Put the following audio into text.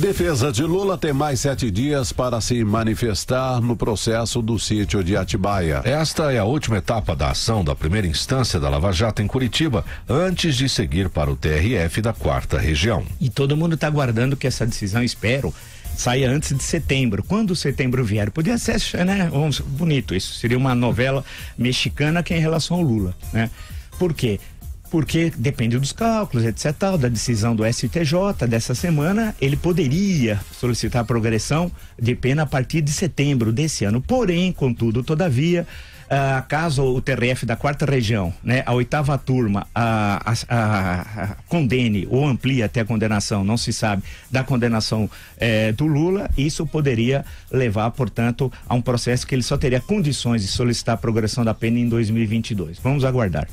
Defesa de Lula tem mais sete dias para se manifestar no processo do sítio de Atibaia. Esta é a última etapa da ação da primeira instância da Lava Jato em Curitiba, antes de seguir para o TRF da quarta região. E todo mundo está aguardando que essa decisão, espero, saia antes de setembro. Quando setembro vier, podia ser, né? bonito, isso seria uma novela mexicana que é em relação ao Lula, né? Por quê? porque depende dos cálculos, etc., tal, da decisão do STJ dessa semana, ele poderia solicitar progressão de pena a partir de setembro desse ano. Porém, contudo, todavia, ah, caso o TRF da quarta região, né, a oitava turma, a, a, a, condene ou amplie até a condenação, não se sabe, da condenação eh, do Lula, isso poderia levar, portanto, a um processo que ele só teria condições de solicitar a progressão da pena em 2022. Vamos aguardar.